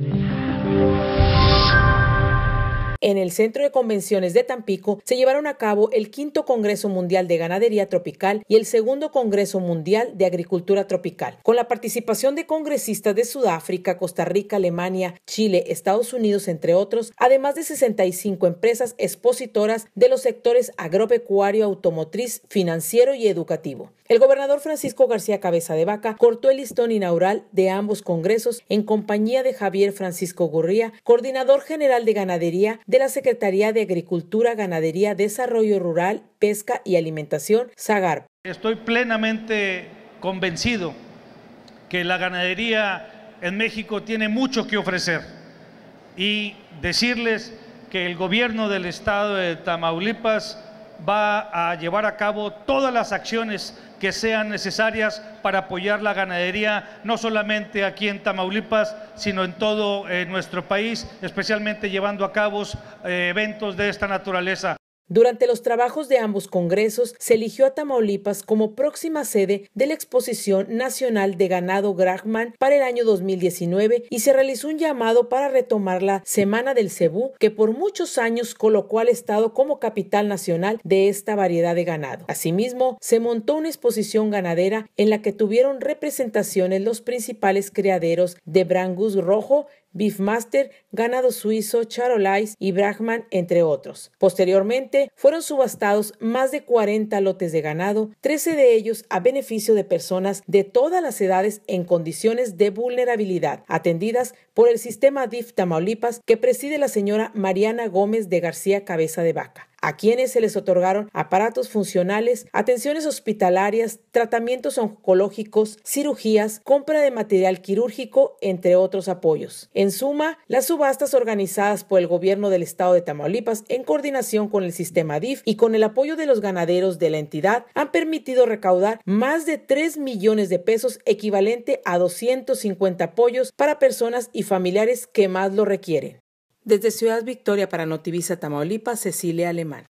Yeah. en el Centro de Convenciones de Tampico se llevaron a cabo el quinto Congreso Mundial de Ganadería Tropical y el segundo Congreso Mundial de Agricultura Tropical, con la participación de congresistas de Sudáfrica, Costa Rica, Alemania, Chile, Estados Unidos, entre otros, además de 65 empresas expositoras de los sectores agropecuario, automotriz, financiero y educativo. El gobernador Francisco García Cabeza de Vaca cortó el listón inaugural de ambos congresos en compañía de Javier Francisco Gurría, coordinador general de ganadería de de la Secretaría de Agricultura, Ganadería, Desarrollo Rural, Pesca y Alimentación, SAGAR. Estoy plenamente convencido que la ganadería en México tiene mucho que ofrecer y decirles que el gobierno del estado de Tamaulipas va a llevar a cabo todas las acciones que sean necesarias para apoyar la ganadería, no solamente aquí en Tamaulipas, sino en todo eh, nuestro país, especialmente llevando a cabo eh, eventos de esta naturaleza. Durante los trabajos de ambos congresos, se eligió a Tamaulipas como próxima sede de la Exposición Nacional de Ganado Grahman para el año 2019 y se realizó un llamado para retomar la Semana del Cebú, que por muchos años colocó al Estado como capital nacional de esta variedad de ganado. Asimismo, se montó una exposición ganadera en la que tuvieron representaciones los principales criaderos de Brangus rojo, Beefmaster, ganado suizo, Charolais y Brahman, entre otros. Posteriormente, fueron subastados más de 40 lotes de ganado, 13 de ellos a beneficio de personas de todas las edades en condiciones de vulnerabilidad, atendidas por el sistema DIF Tamaulipas que preside la señora Mariana Gómez de García Cabeza de Vaca a quienes se les otorgaron aparatos funcionales, atenciones hospitalarias, tratamientos oncológicos, cirugías, compra de material quirúrgico, entre otros apoyos. En suma, las subastas organizadas por el gobierno del estado de Tamaulipas en coordinación con el sistema DIF y con el apoyo de los ganaderos de la entidad han permitido recaudar más de 3 millones de pesos equivalente a 250 apoyos para personas y familiares que más lo requieren. Desde Ciudad Victoria para Notivisa Tamaulipas, Cecilia Alemán.